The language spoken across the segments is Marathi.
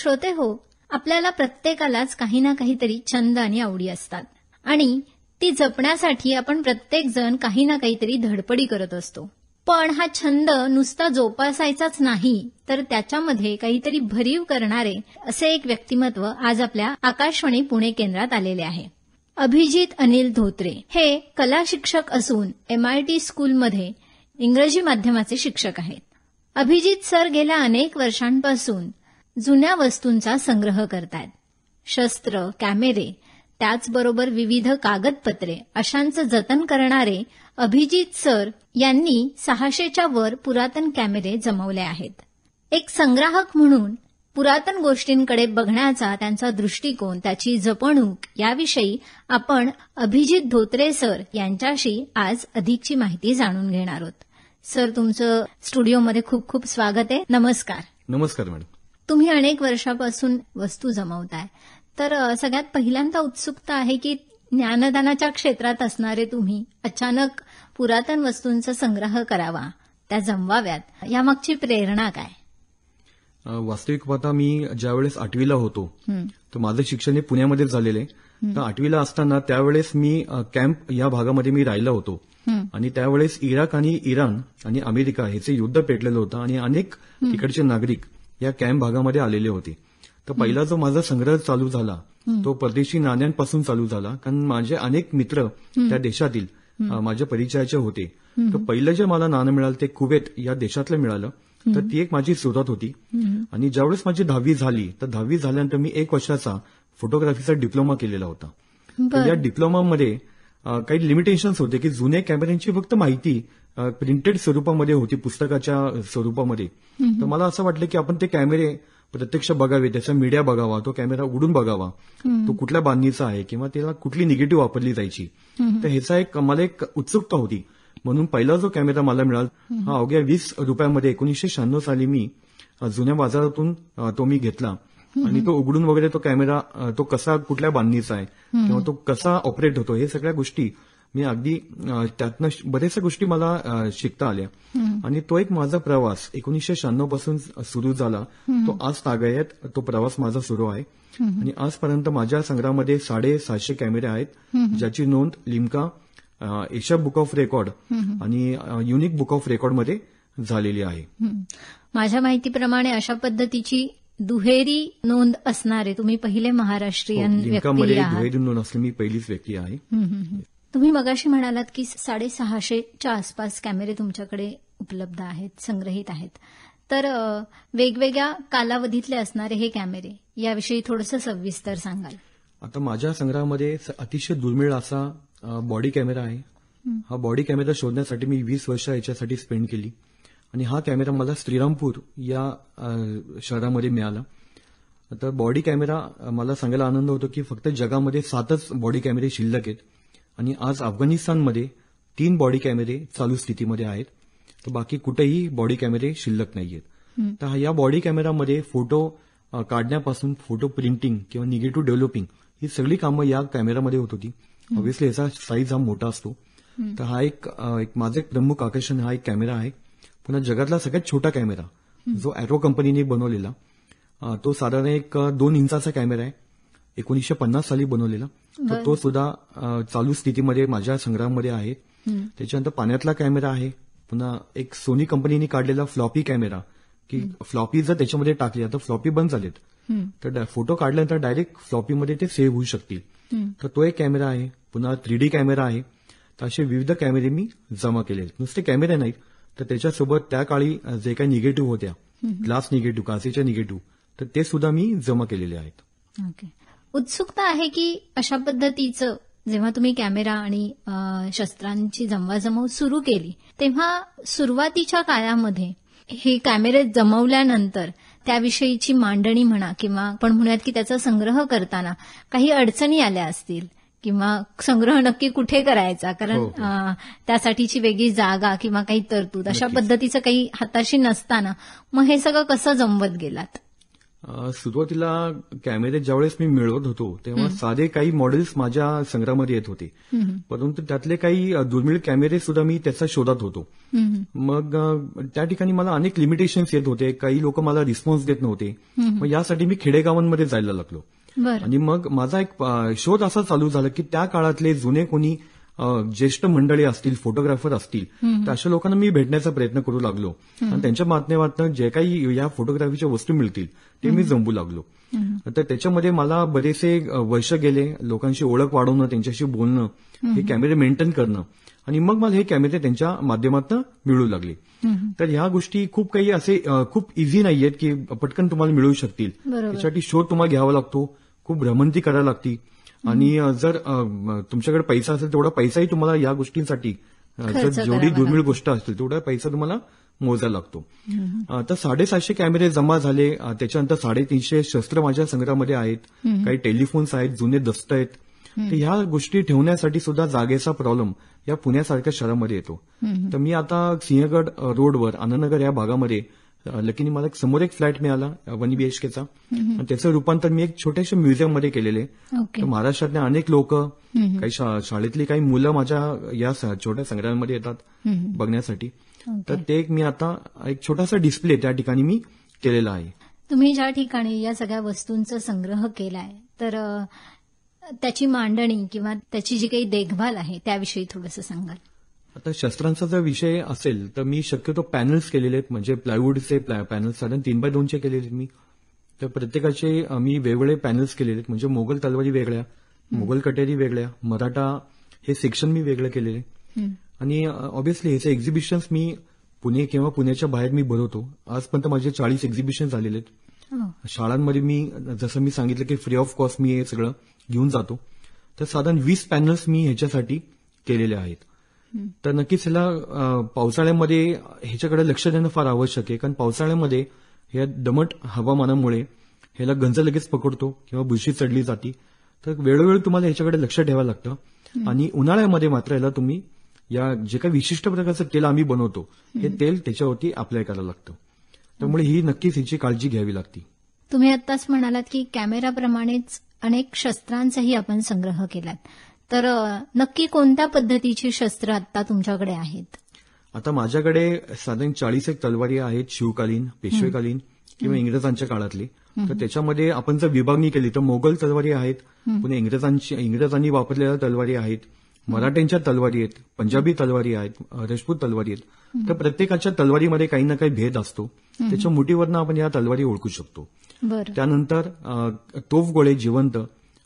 श्रोते हो आपल्याला प्रत्येकालाच काही ना काहीतरी छंद आणि आवडी असतात आणि ती जपण्यासाठी आपण प्रत्येकजण काही ना काहीतरी धडपडी करत असतो पण हा छंद नुसता जोपासायचाच नाही तर त्याच्यामध्ये काहीतरी भरीव करणारे असे एक व्यक्तिमत्व आज आपल्या आकाशवाणी पुणे केंद्रात आलेले आहे अभिजित अनिल धोत्रे हे कला शिक्षक असून एमआयटी स्कूलमध्ये इंग्रजी माध्यमाचे शिक्षक आहेत अभिजित सर गेल्या अनेक वर्षांपासून जुन्या वस्तूंचा संग्रह करतात शस्त्र कॅमेरे त्याचबरोबर विविध कागदपत्रे अशांचं जतन करणारे अभिजित सर यांनी सहाशेच्या वर पुरातन कॅमेरे जमवले आहेत एक संग्राहक म्हणून पुरातन गोष्टींकडे बघण्याचा त्यांचा दृष्टिकोन त्याची जपणूक याविषयी आपण अभिजित धोत्रे सर यांच्याशी आज अधिकची माहिती जाणून घेणार आहोत सर तुमचं स्टुडिओमध्ये खूप खूप स्वागत आहे नमस्कार नमस्कार मॅडम तुम्ही अनेक वर्षापासून वस्तू जमवताय तर सगळ्यात पहिल्यांदा उत्सुकता आहे की ज्ञानदानाच्या क्षेत्रात असणारे तुम्ही अचानक पुरातन वस्तूंचा संग्रह करावा त्या जमवाव्यात यामागची प्रेरणा काय वास्तविक पाहता मी ज्यावेळेस आठवीला होतो तर माझं शिक्षण हे पुण्यामध्ये झालेले तर आठवीला असताना त्यावेळेस मी कॅम्प या भागामध्ये मी राहिला होतो आणि त्यावेळेस इराक आणि इराण आणि अमेरिका ह्याचे युद्ध पेटलेलं होतं आणि अनेक तिकडचे नागरिक या कॅम्प भागामध्ये आलेले होते तर पहिला जो माझा संग्रह चालू झाला तो परदेशी नाण्यांपासून चालू झाला कारण माझे अनेक मित्र त्या देशातील माझ्या परिचयाचे होते तर पहिलं जे मला नाणं मिळालं ते कुवेत या देशातलं मिळालं तर ती एक माझी सुरुवात होती आणि ज्यावेळेस माझी दहावी झाली तर दहावी झाल्यानंतर मी एक वर्षाचा फोटोग्राफीचा डिप्लोमा केलेला होता तर या डिप्लोमामध्ये काही लिमिटेशन्स होते की जुन्या कॅमेऱ्यांची फक्त माहिती प्रिंटेड स्वरूपामध्ये होती पुस्तकाच्या स्वरूपामध्ये तर मला असं वाटलं की आपण ते कॅमेरे प्रत्यक्ष बघावे त्याचा मीडिया बघावा तो कॅमेरा उडून बघावा तो कुठल्या बांधणीचा आहे किंवा त्याला कुठली निगेटिव्ह वापरली जायची तर ह्याचा एक मला एक उत्सुकता होती म्हणून पहिला जो कॅमेरा मला मिळाला हा अवघ्या वीस रुपयामध्ये एकोणीसशे शहाण्णव साली मी जुन्या बाजारातून तो मी घेतला आणि तो उघडून वगैरे तो कॅमेरा तो कसा कुठल्या बांधणीचा आहे किंवा तो कसा ऑपरेट होतो हे सगळ्या गोष्टी मी अगदी त्यातनं बऱ्याचशा गोष्टी मला शिकता आल्या आणि तो एक माझा प्रवास एकोणीसशे शहाण्णव पासून सुरू झाला तो आज तागायत तो प्रवास माझा सुरू आहे आणि आजपर्यंत माझ्या संग्रहामध्ये साडेसहाशे कॅमेरे आहेत ज्याची नोंद Limca Asia book of record आणि युनिक बुक ऑफ रेकॉर्ड मध्ये झालेली आहे माझ्या माहितीप्रमाणे अशा पद्धतीची दुहेरी नोंद असणारे तुम्ही पहिले महाराष्ट्रीयन हो, दुहेरी नोंद असली मी पहिलीच व्यक्ती आहे तुम्ही मगाशी म्हणालात की साडेसहाशेच्या आसपास कॅमेरे तुमच्याकडे उपलब्ध आहेत संग्रहित आहेत तर वेगवेगळ्या कालावधीतले असणारे हे कॅमेरे याविषयी थोडंसं सविस्तर सांगाल आता माझ्या संग्रहामध्ये अतिशय दुर्मिळ असा बॉडी कॅमेरा आहे हा बॉडी कॅमेरा शोधण्यासाठी मी वीस वर्ष याच्यासाठी स्पेंड केली आणि हा कॅमेरा मला श्रीरामपूर या शहरामध्ये मिळाला आता बॉडी कॅमेरा मला सांगायला आनंद होतो की फक्त जगामध्ये सातच बॉडी कॅमेरे शिल्लक आहेत आणि आज अफगाणिस्तानमध्ये तीन बॉडी कॅमेरे चालू स्थितीमध्ये आहेत तर बाकी कुठेही बॉडी कॅमेरे शिल्लक नाहीयेत तर या बॉडी कॅमेरामध्ये फोटो काढण्यापासून फोटो प्रिंटिंग किंवा निगेटिव्ह डेव्हलपिंग ही सगळी कामं या कॅमेरामध्ये होत होती ऑब्व्हियसली याचा साईज हा मोठा असतो तर हा एक माझं एक प्रमुख आकर्षण हा एक कॅमेरा आहे पुन्हा जगातला सगळ्यात छोटा कॅमेरा जो अॅरो कंपनीने बनवलेला तो साधारण एक दोन इंचाचा कॅमेरा आहे एकोणीसशे पन्नास साली बनवलेला तर तो सुद्धा चालू स्थितीमध्ये माझ्या संग्रहामध्ये आहे त्याच्यानंतर पाण्यातला कॅमेरा आहे पुन्हा एक सोनी कंपनीने काढलेला फ्लॉपी कॅमेरा की फ्लॉपी जर त्याच्यामध्ये टाकली आता फ्लॉपी बंद झालेत तर फोटो काढल्यानंतर डायरेक्ट फ्लॉपी मध्ये ते सेव्ह होऊ शकतील तर तो एक कॅमेरा आहे पुन्हा थ्री डी कॅमेरा आहे तर असे विविध कॅमेरे मी जमा केले नुसते कॅमेरे नाहीत तर त्याच्यासोबत त्या काळी जे काही निगेटिव्ह होत्या ग्लास निगेटिव्ह काचेच्या निगेटिव्ह तर ते सुद्धा मी जमा केलेले आहेत ओके उत्सुकता आहे की अशा पद्धतीचं जेव्हा तुम्ही कॅमेरा आणि शस्त्रांची जमवाजमव सुरू केली तेव्हा सुरुवातीच्या काळामध्ये हे कॅमेरे जमवल्यानंतर त्याविषयीची मांडणी म्हणा किंवा आपण म्हणूयात की त्याचा संग्रह करताना काही अडचणी आल्या असतील किंवा संग्रह नक्की कुठे करायचा कारण हो, हो. त्यासाठीची वेगळी जागा किंवा काही तरतूद अशा पद्धतीचं काही हाताशी नसताना मग हे सगळं कसं जमवत गेलात सुरुवातीला कॅमेरे ज्यावेळेस मी मिळवत होतो तेव्हा साधे काही मॉडेल्स माझ्या संग्रहामध्ये येत होते परंतु त्यातले काही दुर्मिळ कॅमेरे सुद्धा मी त्याचा शोधात होतो मग त्या ठिकाणी मला अनेक लिमिटेशन्स येत होते काही लोक मला रिस्पॉन्स देत नव्हते मग यासाठी मी खेडेगावांमध्ये जायला लागलो आणि मग माझा एक शोध असा चालू झाला की त्या काळातले जुने कोणी ज्येष्ठ मंडळी असतील फोटोग्राफर असतील तर अशा लोकांना मी भेटण्याचा प्रयत्न करू लागलो आणि त्यांच्या माध्यमातून जे काही या फोटोग्राफीच्या वस्तू मिळतील ते मी जमवू लागलो तर त्याच्यामध्ये मला बरेचसे वर्ष गेले लोकांशी ओळख वाढवणं त्यांच्याशी बोलणं हे कॅमेरे मेंटेन करणं आणि मग मला हे कॅमेरे त्यांच्या माध्यमातून मिळू लागले तर ह्या गोष्टी खूप काही असे खूप इझी नाहीयेत की पटकन तुम्हाला मिळू शकतील त्याच्यासाठी शोध तुम्हाला घ्यावा लागतो खूप भ्रमंती करायला लागती आणि जर तुमच्याकडे पैसा असेल तेवढा पैसाही तुम्हाला या गोष्टींसाठी जेवढी दुर्मिळ गोष्ट असतील तेवढा पैसा तुम्हाला मोजा लागतो तर साडेसातशे कॅमेरे जमा झाले त्याच्यानंतर साडेतीनशे शस्त्र माझ्या संग्रहामध्ये आहेत काही टेलिफोन्स आहेत जुने दस्त आहेत तर ह्या गोष्टी ठेवण्यासाठी सुद्धा जागेचा प्रॉब्लेम या पुण्यासारख्या शहरामध्ये येतो तर मी आता सिंहगड रोडवर आनंदनगर या भागामध्ये लकीनी मला समोर एक फ्लॅट मिळाला वन बीएचकेचा आणि त्याचं रुपांतर मी एक छोट्याशा मध्ये केलेले तर महाराष्ट्रातले अनेक लोक काही शाळेतली काही मुलं माझ्या या छोट्या संग्रहामध्ये येतात बघण्यासाठी तर ते एक मी आता एक छोटासा डिस्प्ले त्या ठिकाणी मी केलेला आहे तुम्ही ज्या ठिकाणी या सगळ्या वस्तूंचा संग्रह केलाय तर त्याची मांडणी किंवा त्याची जी काही देखभाल आहे त्याविषयी थोडंसं सांगाल आता शस्त्रांचा जर विषय असेल तर मी शक्यतो पॅनल्स केलेले आहेत म्हणजे प्लायवूडचे पॅनल्स साधारण तीन बाय दोनचे केलेले आहेत मी तर प्रत्येकाचे मी वेगवेगळे पॅनल्स केलेले आहेत म्हणजे मोगल तलवारी वेगळ्या मोगल कटेरी वेगळ्या मराठा हे सेक्शन मी वेगळं केलेले आणि ऑब्व्हियसली ह्याचे एक्झिबिशन्स मी पुणे किंवा पुण्याच्या बाहेर मी भरवतो आजपर्यंत माझे चाळीस एक्झिबिशन झालेले आहेत शाळांमध्ये मी जसं मी सांगितलं की फ्री ऑफ कॉस्ट मी हे सगळं घेऊन जातो तर साधारण वीस पॅनल्स मी ह्याच्यासाठी केलेले आहेत तर नक्कीच ह्याला पावसाळ्यामध्ये ह्याच्याकडे लक्ष देणं फार आवश्यक आहे कारण पावसाळ्यामध्ये ह्या दमट हवामानामुळे ह्याला गंज लगेच पकडतो किंवा बुरशी चढली जाते तर वेळोवेळी तुम्हाला ह्याच्याकडे लक्ष ठेवा लागतं आणि उन्हाळ्यामध्ये मात्र ह्याला तुम्ही या जे काही विशिष्ट प्रकारचं तेल आम्ही बनवतो हे तेल त्याच्यावरती अप्लाय करावं लागतं त्यामुळे ही नक्कीच हिची काळजी घ्यावी लागते तुम्ही आताच म्हणालात की कॅमेराप्रमाणेच अनेक शस्त्रांचाही आपण संग्रह केलात तर नक्की कोणत्या पद्धतीची शस्त्र आता तुमच्याकडे आहेत आता माझ्याकडे साधारण चाळीस एक तलवारी आहेत शिवकालीन पेशवेकालीन किंवा इंग्रजांच्या काळातली तर त्याच्यामध्ये आपण जर विभागणी केली तर मोगल तलवारी आहेत पुन्हा इंग्रजांची इंग्रजांनी वापरलेल्या तलवारी आहेत मराठ्यांच्या तलवारी आहेत पंजाबी तलवारी आहेत राजपूत तलवारी आहेत तर प्रत्येकाच्या तलवारीमध्ये काही ना काही भेद असतो त्याच्या मुठीवरनं आपण या तलवारी ओळखू शकतो त्यानंतर तोफ गोळे जिवंत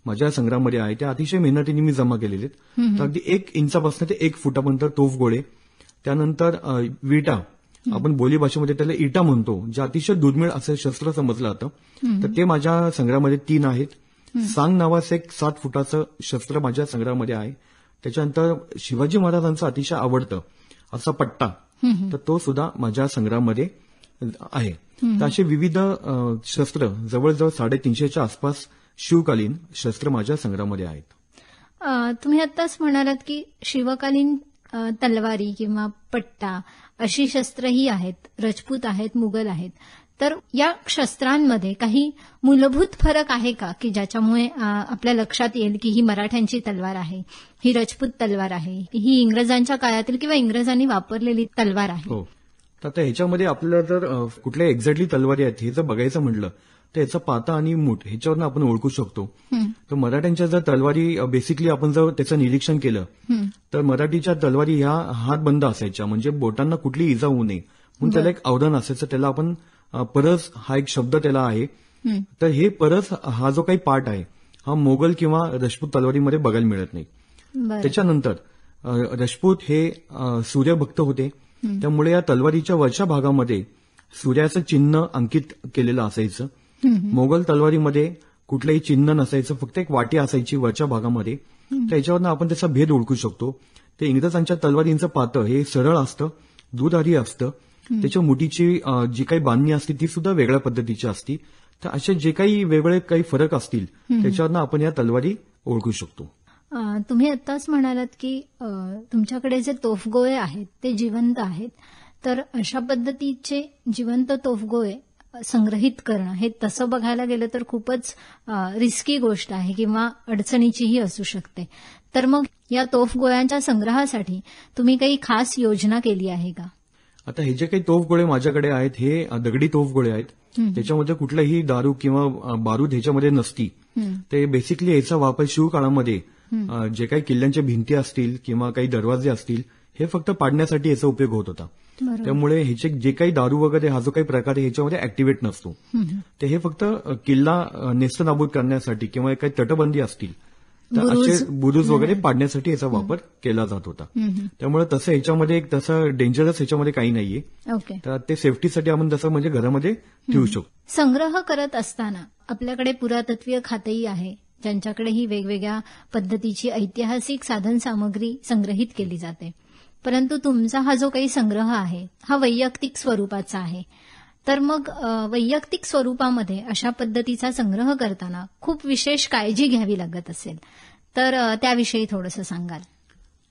माझ्या संग्रहामध्ये आहे त्या अतिशय मेहनतीने मी जमा केलेले आहेत तर अगदी एक इंचापासून ते एक फुटापर्यंत तोफ गोळे त्यानंतर विटा आपण बोली भाषेमध्ये त्याला इटा म्हणतो जे अतिशय दुर्मिळ असं शस्त्र समजलं जातं तर ते माझ्या संग्रहामध्ये तीन आहेत सांग नावाचं एक सात फुटाचं शस्त्र माझ्या संग्रहामध्ये आहे त्याच्यानंतर शिवाजी महाराजांचं अतिशय आवडतं असा पट्टा तर तो सुद्धा माझ्या संग्रहामध्ये आहे तर असे विविध शस्त्र जवळजवळ साडेतीनशेच्या आसपास शिवकालीन शस्त्र माझ्या संग्रहामध्ये आहेत तुम्ही आताच म्हणालात की शिवकालीन तलवारी किंवा पट्टा अशी शस्त्रही आहेत रजपूत आहेत मुघल आहेत तर या शस्त्रांमध्ये काही मूलभूत फरक आहे का की ज्याच्यामुळे आपल्या लक्षात येईल की ही मराठ्यांची तलवार आहे ही रजपूत तलवार आहे ही इंग्रजांच्या काळातील किंवा इंग्रजांनी वापरलेली तलवार आहे हो तर ह्याच्यामध्ये आपल्याला जर कुठल्या एक्झॅक्टली तलवारी आहेत हे जर बघायचं म्हटलं तर याचा पाता आणि मूठ ह्याच्यावरनं आपण ओळखू शकतो तर मराठ्यांच्या जर तलवारी बेसिकली आपण जर त्याचं निरीक्षण केलं तर मराठीच्या तलवारी ह्या हात बंद असायच्या म्हणजे बोटांना कुठली इजा होऊ नये म्हणून त्याला एक आवडण असायचं त्याला आपण परस हा एक शब्द त्याला आहे तर हे परस हा जो काही पार्ट आहे हा मोगल किंवा रजपूत तलवारीमध्ये बघायला मिळत नाही त्याच्यानंतर रजपूत हे सूर्यभक्त होते त्यामुळे या तलवारीच्या वरच्या भागामध्ये सूर्याचं चिन्ह अंकित केलेलं असायचं मोगल तलवारीमध्ये कुठलंही चिन्ह नसायचं फक्त एक वाटी असायची वरच्या भागामध्ये त्याच्यावरनं आपण त्याचा भेद ओळखू शकतो ते इंग्रजांच्या तलवारींचं पातळ हे सरळ असतं आधी असतं त्याच्या मुठीची जी काही बांधणी असते ती सुद्धा वेगळ्या पद्धतीची असती तर असे जे काही वेगळे काही फरक असतील त्याच्यावरनं आपण या तलवारी ओळखू शकतो तुम्ही आताच म्हणालात की तुमच्याकडे जे तोफगोळे आहेत ते जिवंत आहेत तर अशा पद्धतीचे जिवंत तोफगोळे संग्रहित करणं हे तसं बघायला गेलं तर खूपच रिस्की गोष्ट आहे किंवा अडचणीचीही असू शकते तर मग या तोफ गोळ्यांच्या संग्रहासाठी तुम्ही काही खास योजना केली आहे का आता हे जे काही तोफ गोळे माझ्याकडे आहेत हे दगडी तोफ गोळे आहेत त्याच्यामध्ये कुठलंही दारू किंवा बारूद ह्याच्यामध्ये नसती ते बेसिकली याचा वापर शिवकाळामध्ये जे काही किल्ल्यांच्या भिंती असतील किंवा काही दरवाजे असतील हे फक्त पाडण्यासाठी याचा उपयोग होत होता त्यामुळे ह्याचे जे काही दारू वगैरे हा जो काही प्रकार आहे ह्याच्यामध्ये ऍक्टिव्हेट नसतो ते हे फक्त किल्ला नाबूद करण्यासाठी किंवा काही तटबंदी असतील तर असे बुरुज वगैरे पाडण्यासाठी याचा वापर केला जात होता त्यामुळे तसं ह्याच्यामध्ये एक तसं डेंजरस ह्याच्यामध्ये काही नाहीये तर ते सेफ्टीसाठी आपण तसं म्हणजे घरामध्ये ठेवू शकतो संग्रह करत असताना आपल्याकडे पुरातत्वीय खातेही आहे ज्यांच्याकडे ही वेगवेगळ्या पद्धतीची ऐतिहासिक साधन सामग्री संग्रहित केली जाते परंतु तुमचा हा जो काही संग्रह आहे हा वैयक्तिक स्वरूपाचा आहे तर मग वैयक्तिक स्वरूपामध्ये अशा पद्धतीचा संग्रह करताना खूप विशेष काळजी घ्यावी लागत असेल तर त्याविषयी थोडस सांगाल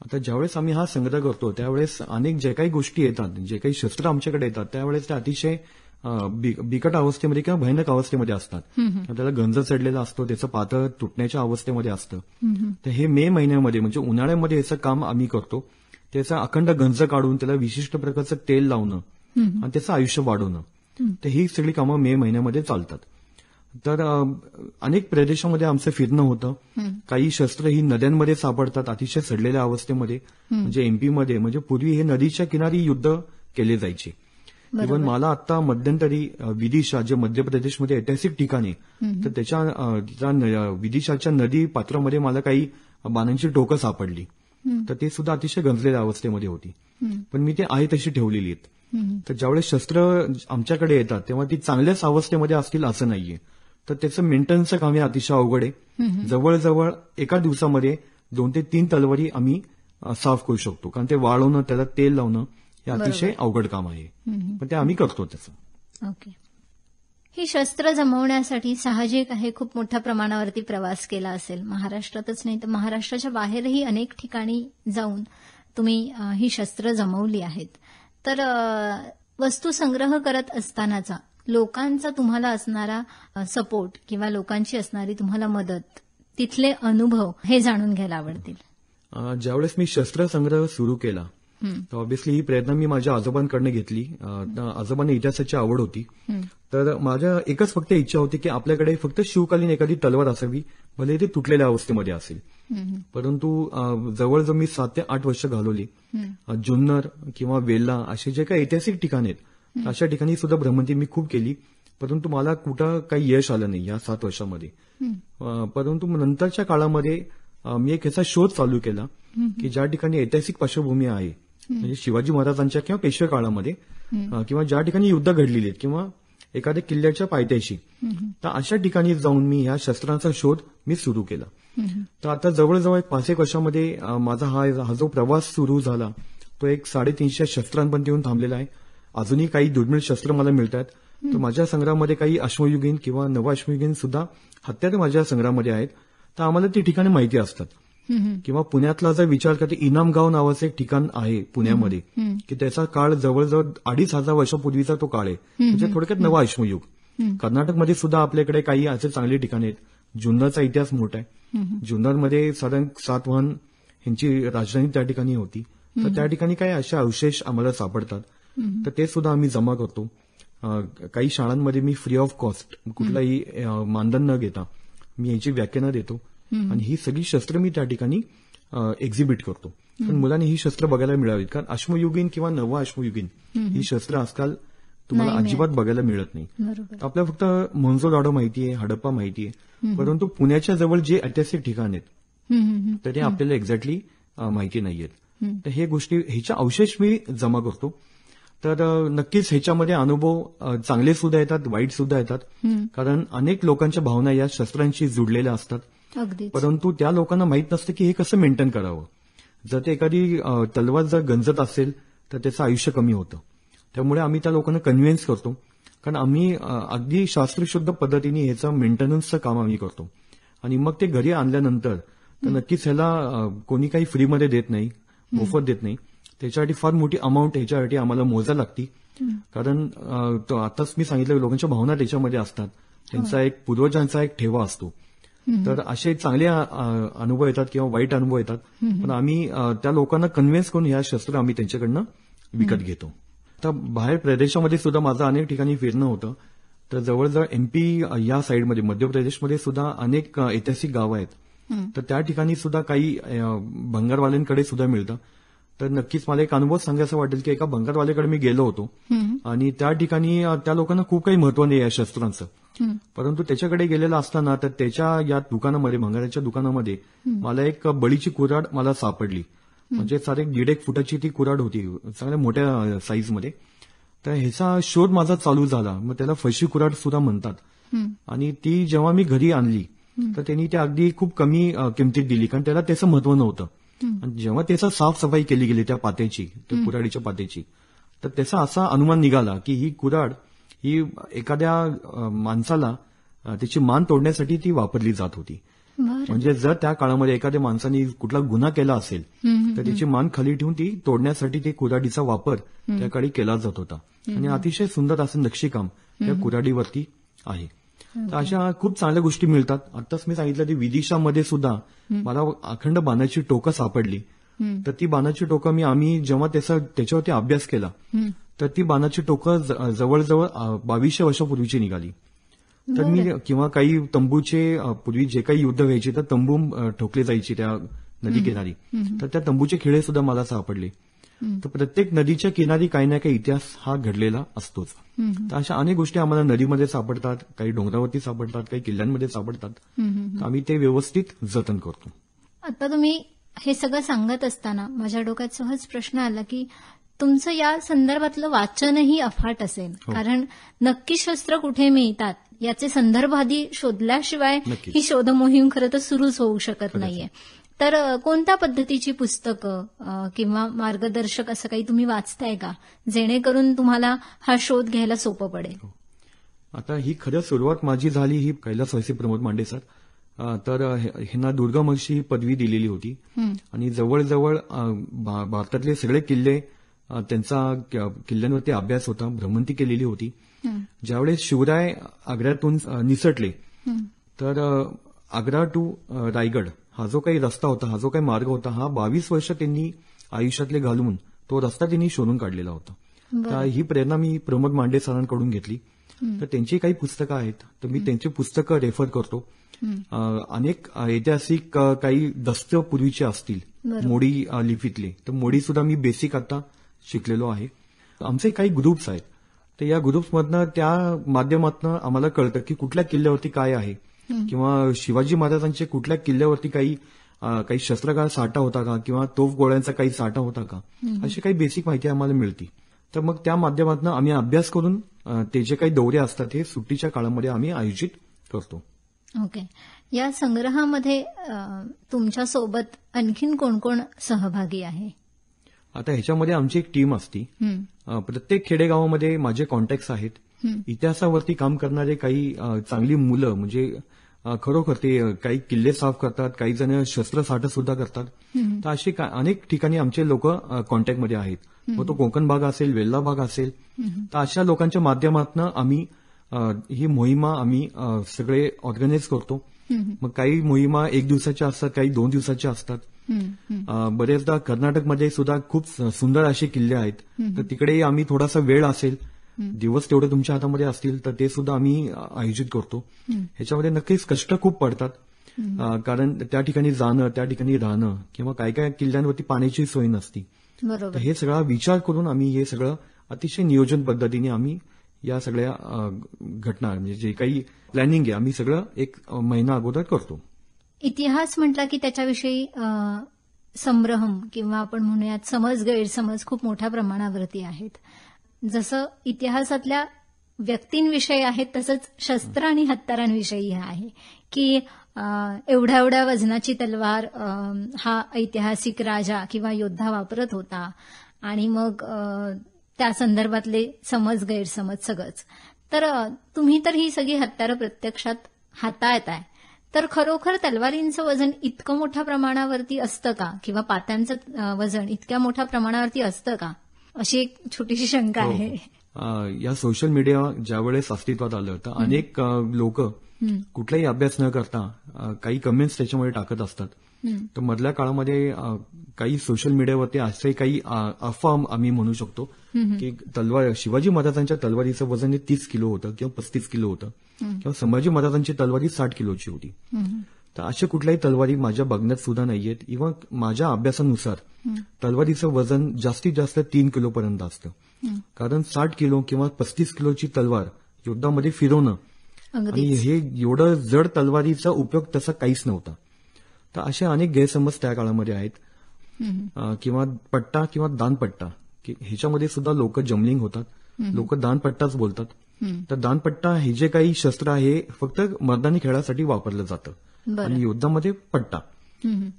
आता ज्यावेळेस आम्ही हा संग्रह करतो त्यावेळेस अनेक जे काही गोष्टी येतात जे काही शस्त्र आमच्याकडे येतात त्यावेळेस ते अतिशय बिकट अवस्थेमध्ये किंवा भयानक अवस्थेमध्ये असतात त्याला गंज चढलेला असतो त्याचं पातळ तुटण्याच्या अवस्थेमध्ये असतं तर हे मे महिन्यामध्ये म्हणजे उन्हाळ्यामध्ये याचं काम आम्ही करतो त्याचा अखंड गंज काढून त्याला विशिष्ट प्रकारचं तेल लावणं आणि त्याचं आयुष्य वाढवणं तर ही सगळी कामं मे महिन्यामध्ये चालतात तर अनेक प्रदेशामध्ये आमचं फिरणं होतं काही शस्त्र ही नद्यांमध्ये सापडतात अतिशय सडलेल्या अवस्थेमध्ये म्हणजे एमपीमध्ये म्हणजे पूर्वी हे नदीच्या किनारी युद्ध केले जायचे इव्हन मला आता मध्यंतरी विदिशा जे मध्य प्रदेशमध्ये ऐतिहासिक ठिकाणी तर त्याच्या विदिशाच्या नदी पात्रामध्ये मला काही बाणांची टोकं सापडली तर ते सुद्धा अतिशय गंजलेल्या अवस्थेमध्ये होती पण मी ते आहे तशी ठेवलेली आहेत तर ज्यावेळेस शस्त्र आमच्याकडे येतात तेव्हा ती चांगल्याच अवस्थेमध्ये असतील असं नाहीये तर त्याचं मेंटेनन्सचं काम हे अतिशय अवघड आहे जवळजवळ एका दिवसामध्ये दोन ते तीन तलवारी आम्ही साफ करू शकतो कारण ते वाळवणं त्याला तेल लावणं हे अतिशय अवघड काम आहे पण ते आम्ही करतो त्याचं ओके ही शस्त्र जमवण्यासाठी साहजिक आहे खूप मोठ्या प्रमाणावरती प्रवास केला असेल महाराष्ट्रातच नाही तर महाराष्ट्राच्या बाहेरही अनेक ठिकाणी जाऊन तुम्ही ही शस्त्र जमवली आहेत तर वस्तू संग्रह करत असतानाचा लोकांचा तुम्हाला असणारा सपोर्ट किंवा लोकांची असणारी तुम्हाला मदत तिथले अनुभव हे जाणून घ्यायला आवडतील ज्यावेळेस मी शस्त्रसंग्रह सुरू केला तर ऑब्व्हियसली ही प्रयत्न मी माझ्या आजोबांकडनं घेतली आजोबांना इतिहासाची आवड होती तर माझ्या एकच फक्त इच्छा होती की आपल्याकडे फक्त शिवकालीन एखादी तलवार असावी भले ती तुटलेल्या अवस्थेमध्ये असेल परंतु जवळजवळ मी सात ते आठ वर्ष घालवली जुन्नर किंवा वेल्ला असे जे काही ऐतिहासिक ठिकाण आहेत अशा ठिकाणी सुद्धा भ्रमंती मी खूप केली परंतु मला कुठं काही यश आलं नाही या सात वर्षामध्ये परंतु नंतरच्या काळामध्ये मी एक याचा शोध चालू केला की ज्या ठिकाणी ऐतिहासिक पार्श्वभूमी आहे म्हणजे शिवाजी महाराजांच्या किंवा पेशवे काळामध्ये किंवा ज्या ठिकाणी युद्ध घडलेली आहेत किंवा एखाद्या किल्ल्याच्या पायथ्याशी तर अशा ठिकाणी जाऊन मी ह्या शस्त्रांचा शोध मी सुरू केला तर आता जवळजवळ पाच एक वर्षामध्ये माझा हा हा जो प्रवास सुरू झाला तो एक साडेतीनशे शस्त्रांपर्यंत येऊन थांबलेला आहे अजूनही काही दुर्मिळ शस्त्र मला मिळतात तर माझ्या संग्रहामध्ये काही अश्मयुगीन किंवा नवअश्मयुगीन सुद्धा हत्यारे माझ्या संग्रहामध्ये आहेत तर आम्हाला ती ठिकाणी माहिती असतात किंवा पुण्यातला जर विचार करते इनामगाव नावाचं एक ठिकाण आहे पुण्यामध्ये की त्याचा काळ जवळजवळ अडीच हजार वर्षापूर्वीचा तो काळ आहे म्हणजे थोडक्यात नवा अश्मयुग कर्नाटकमध्ये सुद्धा आपल्याकडे काही असे चांगले ठिकाणे आहेत जुन्नरचा इतिहास मोठा आहे जुन्नरमध्ये साधारण सातवहन यांची राजधानी त्या ठिकाणी होती तर त्या ठिकाणी काही अशा अवशेष आम्हाला सापडतात तर ते सुद्धा आम्ही जमा करतो काही शाळांमध्ये मी फ्री ऑफ कॉस्ट कुठलाही मानधन न घेता मी याची व्याख्यानं देतो आणि ही सगळी शस्त्र मी त्या ठिकाणी एक्झिबिट करतो पण मुलांनी ही शस्त्र बघायला मिळावीत कारण अश्मयुगीन किंवा नव अश्मयुगीन ही शस्त्र आजकाल तुम्हाला अजिबात बघायला मिळत नाही आपल्याला फक्त गाडो माहितीये हडप्पा माहितीये परंतु पुण्याच्या जवळ जे ऐतिहासिक ठिकाण आहेत तर ते आपल्याला एक्झॅक्टली माहिती नाहीयेत तर हे गोष्टी ह्याच्या अवशेष मी जमा करतो तर नक्कीच ह्याच्यामध्ये अनुभव चांगले सुद्धा येतात वाईट सुद्धा येतात कारण अनेक लोकांच्या भावना या शस्त्रांशी जुडलेल्या असतात परंतु त्या लोकांना माहीत नसतं की हे कसं मेंटेन करावं जर ते एखादी तलवार जर गंजत असेल तर त्याचं आयुष्य कमी होतं त्यामुळे आम्ही त्या लोकांना कन्व्हिन्स करतो कारण आम्ही अगदी शास्त्रशुद्ध पद्धतीने ह्याचं मेंटेनन्सचं काम आम्ही करतो आणि मग ते घरी आणल्यानंतर तर नक्कीच ह्याला कोणी काही फ्रीमध्ये देत नाही मोफत देत नाही त्याच्यासाठी फार मोठी अमाऊंट ह्याच्यासाठी आम्हाला मोजा लागती कारण आताच मी सांगितलं लोकांच्या भावना त्याच्यामध्ये असतात हो. त्यांचा एक पूर्वजांचा एक ठेवा असतो तर असे चांगले अनुभव येतात किंवा वाईट अनुभव येतात पण आम्ही त्या लोकांना कन्व्हिन्स करून या शस्त्र आम्ही त्यांच्याकडनं विकत घेतो तर बाहेर प्रदेशामध्ये सुद्धा माझं अनेक ठिकाणी फिरणं होतं तर जवळजवळ एमपी या साईडमध्ये मध्य प्रदेशमध्ये सुद्धा अनेक ऐतिहासिक गावं आहेत तर त्या ठिकाणी सुद्धा काही भंगारवाल्यांकडे सुद्धा मिळतं तर नक्कीच मला एक अनुभव सांगायचा वाटेल की एका भंगारवाल्याकडे मी गेलो होतो आणि त्या ठिकाणी त्या लोकांना खूप काही महत्व नाही या शस्त्रांचं परंतु त्याच्याकडे गेलेला असताना तर त्याच्या या दुकानामध्ये भंगाराच्या दुकानामध्ये मला एक बळीची कुऱ्हाड मला सापडली म्हणजे सारे दीड एक फुटाची ती कुऱ्हाड होती चांगल्या मोठ्या साईजमध्ये तर ह्याचा शोध माझा चालू झाला मग त्याला फशी कुराड सुद्धा म्हणतात आणि ती जेव्हा मी घरी आणली तर त्यांनी त्या अगदी खूप कमी किमतीत दिली कारण त्याला त्याचं महत्व नव्हतं आणि जेव्हा त्याचा साफसफाई केली गेली त्या पात्याची त्या कुऱ्हाडीच्या पात्याची तर त्याचा असा अनुमान निघाला की ही कुऱ्हाड ही एखाद्या माणसाला त्याची मान तोडण्यासाठी ती वापरली जात होती म्हणजे जर त्या काळामध्ये एखाद्या माणसाने कुठला गुन्हा केला असेल तर त्याची मान खाली ठेवून ती तोडण्यासाठी ती कुऱ्हाडीचा वापर त्या काळी केला जात होता आणि अतिशय सुंदर असं नक्षीकाम त्या कुऱ्हाडीवरती आहे तर अशा खूप चांगल्या गोष्टी मिळतात आताच मी सांगितलं की विदिशामध्ये सुद्धा मला अखंड बाणाची टोकं सापडली तर ती बाणाची टोकं मी आम्ही जेव्हा त्याचा त्याच्यावरती अभ्यास केला तर ती बाणाची टोकं जवळजवळ बावीसशे वर्षापूर्वीची निघाली तर मी किंवा काही तंबूचे पूर्वी जे काही युद्ध व्हायचे तर तंबू ठोकले जायची त्या नदी किनारी तर त्या तंबूचे खिळे सुद्धा मला सापडले तर प्रत्येक नदीच्या किनारी काही ना काही इतिहास हा घडलेला असतोच तर अशा अनेक गोष्टी आम्हाला नदीमध्ये सापडतात काही डोंगरावरती सापडतात काही किल्ल्यांमध्ये सापडतात आम्ही ते व्यवस्थित जतन करतो आता तुम्ही हे सगळं सांगत असताना माझ्या डोक्यात सहज प्रश्न आला की तुमचं या संदर्भातलं वाचनही अफाट असेल हो. कारण नक्की शस्त्र कुठे मिळतात याचे संदर्भ आधी शोधल्याशिवाय ही शोध मोहीम खरं तर सुरूच होऊ शकत नाहीये तर कोणत्या पद्धतीची पुस्तकं किंवा मार्गदर्शक असं काही तुम्ही वाचताय का जेणेकरून तुम्हाला हा शोध घ्यायला सोपं पडेल हो. आता ही खरं सुरुवात माझी झाली ही कैलास वैसे प्रमोद मांडे सर तर ह्यांना दुर्गा ही पदवी दिलेली होती आणि जवळजवळ भारतातले सगळे किल्ले त्यांचा किल्ल्यांवरती अभ्यास होता भ्रमंती केलेली होती ज्यावेळेस शिवराय आग्र्यातून निसटले तर आग्रा टू रायगड हा जो काही रस्ता होता हा जो काही मार्ग होता हा बावीस वर्ष त्यांनी आयुष्यातले घालवून तो रस्ता त्यांनी शोधून काढलेला होता तर ही प्रेरणा मी प्रमोद मांडे सरांकडून घेतली तर त्यांची काही पुस्तकं आहेत तर मी त्यांची पुस्तकं रेफर करतो अनेक ऐतिहासिक काही दस्त पूर्वीचे असतील मोडी लिपीतले तर मोडी सुद्धा मी बेसिक आता शिकलेलो आहे आमचे काही ग्रुप्स आहेत तर या ग्रुप्समधनं त्या माध्यमातनं आम्हाला कळतं की कुठल्या किल्ल्यावरती काय आहे किंवा शिवाजी महाराजांचे कुठल्या किल्ल्यावरती काही काही शस्त्रकार साठा होता का किंवा तोफ गोळ्यांचा काही साठा होता का अशी काही बेसिक माहिती आम्हाला मिळते तर मग त्या माध्यमातून आम्ही अभ्यास करून ते जे काही दौरे असतात हे सुट्टीच्या काळामध्ये आम्ही आयोजित करतो ओके या संग्रहामध्ये तुमच्या सोबत आणखीन कोण कोण सहभागी आहे आता ह्याच्यामध्ये आमची एक टीम असती प्रत्येक खेडेगावामध्ये माझे कॉन्टॅक्ट्स आहेत इतिहासावरती काम करणारे काही चांगली मुलं म्हणजे खरोखर ते काही किल्ले साफ करतात काही जण शस्त्र साठ सुद्धा करतात तर अशी अनेक ठिकाणी आमचे लोक कॉन्टॅक्टमध्ये आहेत मग तो कोकण भाग असेल वेल्ला भाग असेल तर अशा लोकांच्या माध्यमातून आम्ही ही मोहिमा आम्ही सगळे ऑर्गनाईज करतो मग काही मोहिमा एक दिवसाच्या असतात काही दोन दिवसाच्या असतात बरेचदा कर्नाटकमध्ये सुद्धा खूप सुंदर असे किल्ले आहेत तर तिकडेही आम्ही थोडासा वेळ असेल दिवस तेवढे तुमच्या हातामध्ये असतील तर ते सुद्धा आम्ही आयोजित करतो ह्याच्यामध्ये नक्कीच कष्ट खूप पडतात कारण त्या ठिकाणी जाणं त्या ठिकाणी राहणं किंवा काय काय किल्ल्यांवरती पाण्याची सोय नसती तर हे सगळा विचार करून आम्ही हे सगळं अतिशय नियोजन पद्धतीने आम्ही या सगळ्या घटना म्हणजे जे काही प्लॅनिंग आहे आम्ही सगळं एक महिना अगोदर करतो इतिहास म्हटला की त्याच्याविषयी संभ्रम किंवा आपण म्हणूयात समज गैरसमज खूप मोठ्या प्रमाणावरती आहेत जसं इतिहासातल्या व्यक्तींविषयी आहेत तसंच शस्त्र आणि हत्यारांविषयी आहे की एवढ्या एवढ्या वजनाची तलवार हा ऐतिहासिक राजा किंवा योद्धा वापरत होता आणि मग त्या संदर्भातले समज गैरसमज सगळंच तर तुम्ही तर ही सगळी हत्यारं प्रत्यक्षात हाताळताय तर खरोखर तलवारींचं वजन इतकं मोठ्या प्रमाणावरती असतं का किंवा पात्यांचं वजन इतक्या मोठ्या प्रमाणावरती असतं का अशी एक छोटीशी शंका हो, हो. आहे या सोशल मीडिया ज्या वेळेस अस्तित्वात आलं तर अनेक लोक कुठलाही अभ्यास न करता काही कमेंट्स त्याच्यामध्ये टाकत असतात तर मधल्या काळामध्ये काही सोशल मीडियावरती असे काही अफवा आम्ही म्हणू शकतो की तलवार शिवाजी महाराजांच्या तलवारीचं वजन हे तीस किलो होतं किंवा पस्तीस किलो होतं किंवा संभाजी महाराजांची तलवारी साठ किलोची होती तर अशा कुठल्याही तलवारी माझ्या बघण्यात सुद्धा नाहीयेत इव्हन माझ्या अभ्यासानुसार तलवारीचं वजन जास्तीत जास्त तीन किलोपर्यंत असतं कारण साठ किलो किंवा पस्तीस किलोची तलवार युद्धामध्ये फिरवणं आणि हे एवढं जड तलवारीचा उपयोग तसा काहीच नव्हता तर अशा अनेक गैरसमज त्या काळामध्ये आहेत किंवा पट्टा किंवा दानपट्टा ह्याच्यामध्ये सुद्धा लोक जमलिंग होतात लोक दानपट्टाच बोलतात तर दानपट्टा हे जे काही शस्त्र आहे फक्त मर्दानी खेळासाठी वापरलं जातं आणि युद्धामध्ये पट्टा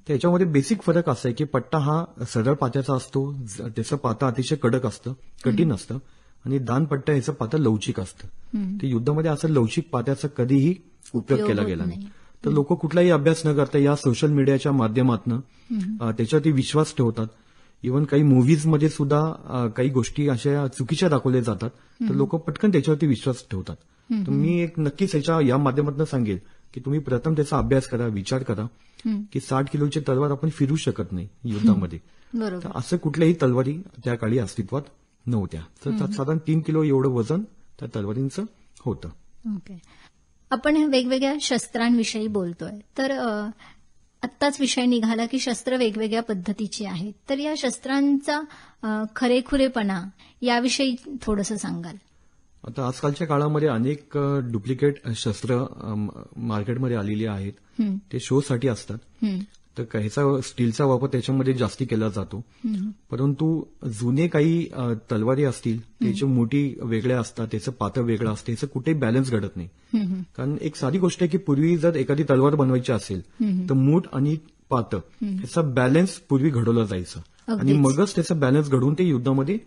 त्याच्यामध्ये बेसिक फरक असा आहे की पट्टा हा सरळ पात्याचा असतो त्याचं पाता अतिशय कडक असतं कठीण असतं आणि दानपट्टा याचं पाता लवचिक असतं ते युद्धामध्ये असं लवचिक पात्याचा कधीही उपयोग केला गेला नाही तर लोक कुठलाही अभ्यास न करता या सोशल मीडियाच्या माध्यमातून त्याच्यावरती विश्वास ठेवतात इव्हन काही मध्ये सुद्धा काही गोष्टी अशा चुकीच्या दाखवल्या जातात तर लोक पटकन त्याच्यावरती विश्वास ठेवतात तर मी एक नक्कीच याच्या या माध्यमातून सांगेल की तुम्ही प्रथम त्याचा अभ्यास करा विचार करा की साठ किलोची तलवार आपण फिरू शकत नाही युद्धामध्ये तर असं कुठल्याही तलवारी त्या काळी अस्तित्वात नव्हत्या तर साधारण तीन किलो एवढं वजन त्या तलवारींचं होतं आपण वेगवेगळ्या शस्त्रांविषयी बोलतोय तर आत्ताच विषय निघाला की शस्त्र वेगवेगळ्या पद्धतीची आहेत तर या शस्त्रांचा खरेखुरेपणा याविषयी थोडस सांगाल आता आजकालच्या काळामध्ये अनेक डुप्लिकेट शस्त्र मार्केटमध्ये आलेली आहेत ते शो साठी असतात तर ह्याचा स्टीलचा वापर त्याच्यामध्ये जास्ती केला जातो परंतु जुने काही तलवारी असतील त्याची मोठी वेगळ्या असतात त्याचं पातळ वेगळं असतं त्याचं कुठे बॅलन्स घडत नाही कारण एक साधी गोष्ट आहे की पूर्वी जर एखादी तलवार बनवायची असेल तर मूठ आणि पात ह्याचा बॅलन्स पूर्वी घडवला जायचा आणि मगच त्याचा बॅलन्स घडवून ते युद्धामध्ये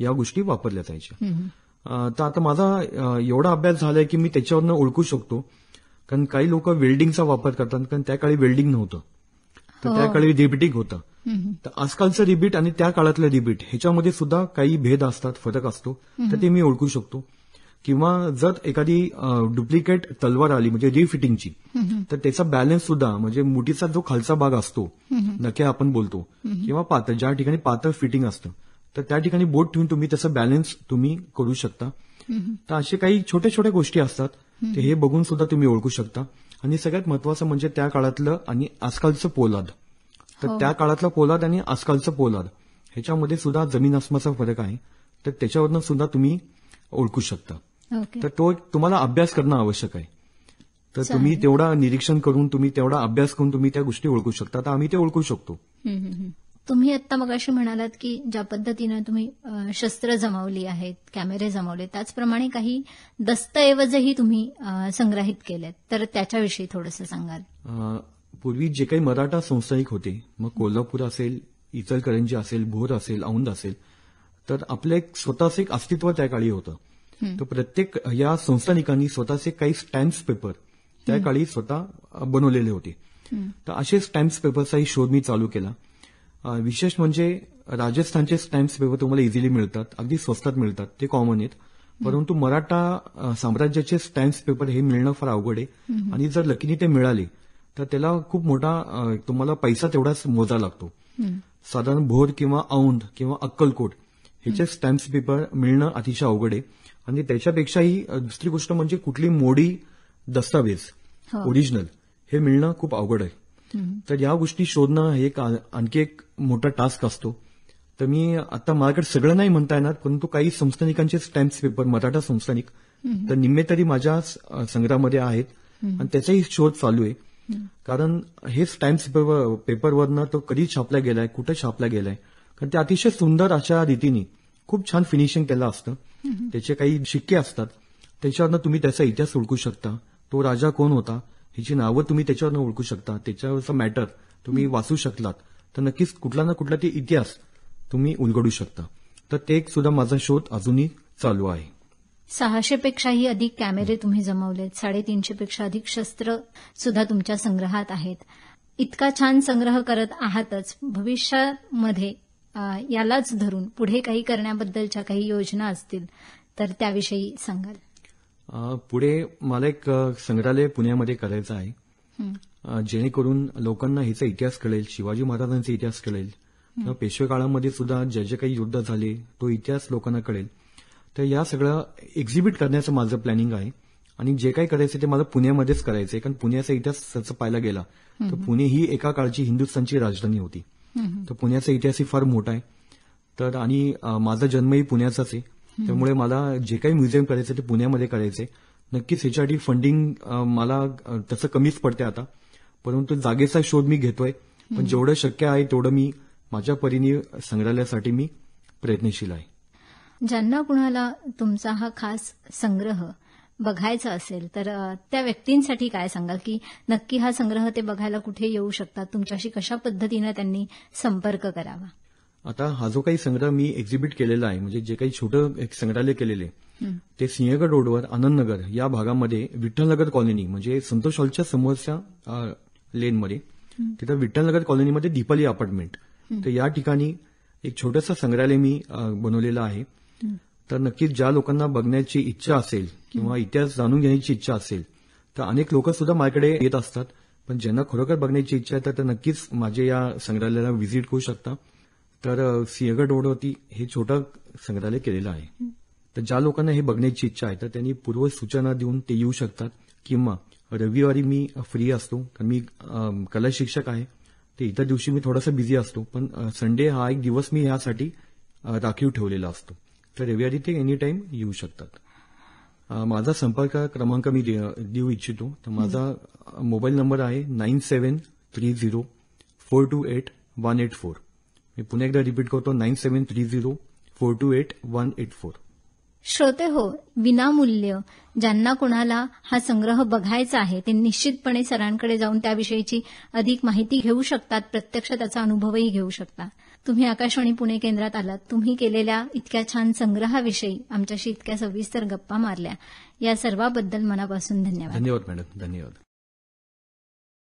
या गोष्टी वापरल्या जायच्या तर आता माझा एवढा अभ्यास झालाय की मी त्याच्यावरनं ओळखू शकतो कारण काही लोक वेल्डिंगचा वापर करतात कारण त्या काळी वेल्डिंग नव्हतं तर त्या हो. काळी रिबिटिंग होतं तर आजकालचं रिबीट आणि त्या काळातलं रिबीट ह्याच्यामध्ये सुद्धा काही भेद असतात फरक असतो तर ते मी ओळखू शकतो किंवा जर एखादी डुप्लिकेट तलवार आली म्हणजे रिफिटिंगची तर त्याचा बॅलन्स सुद्धा म्हणजे मुठीचा जो खालचा भाग असतो नक्की आपण बोलतो किंवा पातळ ज्या ठिकाणी पातळ फिटिंग असतं तर त्या ठिकाणी बोट ठेवून तुम्ही त्याचा बॅलन्स तुम्ही करू शकता तर असे काही छोट्या छोट्या गोष्टी असतात हे बघून सुद्धा तुम्ही ओळखू शकता आणि सगळ्यात महत्वाचं म्हणजे त्या काळातलं आणि आजकालचं पोलाद तर हो. त्या काळातलं पोलाद आणि आजकालचं पोलाद ह्याच्यामध्ये सुद्धा जमीन आसमाचा फरक आहे तर त्याच्यावरनं सुद्धा तुम्ही ओळखू शकता तर तो तुम्हाला अभ्यास करणं आवश्यक आहे तर तुम्ही तेवढा निरीक्षण करून तुम्ही तेवढा अभ्यास करून तुम्ही त्या गोष्टी ओळखू शकता तर आम्ही ते ओळखू शकतो तुम्ही आता मग अशी म्हणालात की ज्या पद्धतीनं तुम्ही शस्त्र जमावली आहेत कॅमेरे जमावले त्याचप्रमाणे काही दस्तऐवजही तुम्ही संग्रहित केलेत तर त्याच्याविषयी थोडस सांगाल पूर्वी जे काही मराठा संस्थानिक होते मग कोल्हापूर असेल इचलकरंजी असेल भोर असेल औंद असेल तर आपलं एक स्वतःच एक अस्तित्व त्या काळी होतं तर प्रत्येक या संस्थानिकांनी स्वतःचे काही स्टॅम्प्स पेपर त्या काळी स्वतः बनवलेले होते तर असे स्टॅम्प्स पेपरचाही शोध मी चालू केला विशेष म्हणजे राजस्थानचे स्टॅम्प्स पेपर तुम्हाला इझिली मिळतात अगदी स्वस्तात मिळतात ते कॉमन आहेत परंतु मराठा साम्राज्याचे स्टॅम्प्स पेपर हे मिळणं फार अवघड आहे आणि जर लकीनी ते मिळाले तर त्याला खूप मोठा तुम्हाला पैसा तेवढाच मोजा लागतो साधारण भोर किंवा औंध किंवा अक्कलकोट ह्याचे स्टॅम्प्स पेपर मिळणं अतिशय अवघड आहे आणि त्याच्यापेक्षाही दुसरी गोष्ट म्हणजे कुठली मोडी दस्तावेज ओरिजिनल हो. हे मिळणं खूप अवघड आहे तर या गोष्टी शोधणं हे एक आणखी एक मोठा टास्क असतो तर मी आता माझ्याकडे सगळं नाही म्हणता येणार परंतु काही संस्थानिकांचे स्टॅम्प्स पेपर मराठा संस्थानिक तर निम्मे तरी माझ्या संग्रहामध्ये आहेत आणि त्याचाही शोध चालू आहे कारण हे स्टॅम्प्स पेपरवरनं तो कधी छापला गेलाय कुठं छापला गेलाय कारण ते अतिशय सुंदर अशा रीतीने खूप छान फिनिशिंग केलं असतं त्याचे काही शिक्के असतात त्याच्यावरनं तुम्ही त्याचा इतिहास ओळखू शकता तो राजा कोण होता हिची नावं तुम्ही त्याच्यावरनं ओळखू शकता त्याच्यावरचा मॅटर तुम्ही वाचू शकलात तर नक्कीच कुठला ना कुठला ती इतिहास तुम्ही उलगडू शकता तर ते सुद्धा माझा शोध अजूनही चालू आहे सहाशे पेक्षाही अधिक कॅमेरे तुम्ही जमवलेत साडेतीनशे पेक्षा अधिक शस्त्र सुद्धा तुमच्या संग्रहात आहेत इतका छान संग्रह करत आहातच भविष्यामध्ये यालाच धरून पुढे काही करण्याबद्दलच्या काही योजना असतील तर त्याविषयी सांगाल पुढे मला एक संग्रहालय पुण्यामध्ये करायचं आहे जेणेकरून लोकांना हिचा इतिहास कळेल शिवाजी महाराजांचा इतिहास कळेल किंवा पेशवे काळामध्ये सुद्धा जे जे काही युद्ध झाले तो इतिहास लोकांना कळेल तर या सगळं एक्झिबिट करण्याचं माझं प्लॅनिंग आहे आणि जे काही करायचं ते मला पुण्यामध्येच करायचं आहे कारण पुण्याचा इतिहास पाहायला गेला तर पुणे ही एका काळची हिंदुस्थानची राजधानी होती तर पुण्याचा इतिहासही फार मोठा आहे तर आणि माझा जन्मही पुण्याचाच आहे त्यामुळे मला जे काही म्युझियम करायचं ते पुण्यामध्ये करायचे नक्कीच ह्याच्यासाठी फंडिंग मला तसं कमीच पडते आता परंतु जागेचा शोध मी घेतोय पण जेवढं शक्य आहे तेवढं मी माझ्या परीने संग्रहालयासाठी मी प्रयत्नशील आहे ज्यांना कुणाला तुमचा हा खास संग्रह बघायचा असेल तर त्या व्यक्तींसाठी काय सांगाल की नक्की हा संग्रह ते बघायला कुठे येऊ शकतात तुमच्याशी कशा पद्धतीनं त्यांनी संपर्क करावा आता हा जो काही संग्रह मी एक्झिबिट केलेला आहे म्हणजे जे काही छोटं संग्रहालय केलेले ते सिंहगड रोडवर आनंदनगर या भागामध्ये विठ्ठलनगर कॉलनी म्हणजे संतोष हॉलच्या समोरच्या लेनमध्ये तिथं विठ्ठलनगर कॉलनीमध्ये दीपाली अपार्टमेंट तर या ठिकाणी एक छोटंसं संग्रहालय मी बनवलेलं आहे तर नक्कीच ज्या लोकांना बघण्याची इच्छा असेल किंवा इतिहास जाणून घेण्याची इच्छा असेल तर अनेक लोक सुद्धा माझ्याकडे येत असतात पण ज्यांना खरोखर बघण्याची इच्छा आहे तर नक्कीच माझ्या या संग्रहालयाला व्हिजिट करू शकता तर सिंहगड रोडवरती हे छोटं संग्रहालय केलेलं आहे तर ज्या लोकांना हे बघण्याची इच्छा आहे तर त्यांनी पूर्व सूचना देऊन ते येऊ शकतात किंवा रविवारी मी फ्री असतो कारण मी कला शिक्षक आहे ते इतर दिवशी मी थोडासा बिझी असतो पण संडे हा एक दिवस मी यासाठी राखीव ठेवलेला असतो तर रविवारी ते एनी टाईम येऊ शकतात माझा संपर्क क्रमांक मी देऊ इच्छितो तर माझा मोबाईल नंबर आहे nine seven three zero four two eight one eight four मी पुन्हा एकदा रिपीट करतो nine seven three zero four two eight one eight four श्रोते हो विनामूल्य ज्यांना कोणाला हा संग्रह बघायचा आहे ते निश्चितपणे सरांकडे जाऊन त्याविषयीची अधिक माहिती घेऊ शकतात प्रत्यक्ष त्याचा अनुभवही घेऊ शकता तुम्ही आकाशवाणी पुणे केंद्रात आलात तुम्ही केलेल्या इतक्या छान संग्रहाविषयी आमच्याशी इतक्या सविस्तर गप्पा मारल्या या सर्वाबद्दल मनापासून धन्यवाद धन्यवाद मॅडम धन्यवाद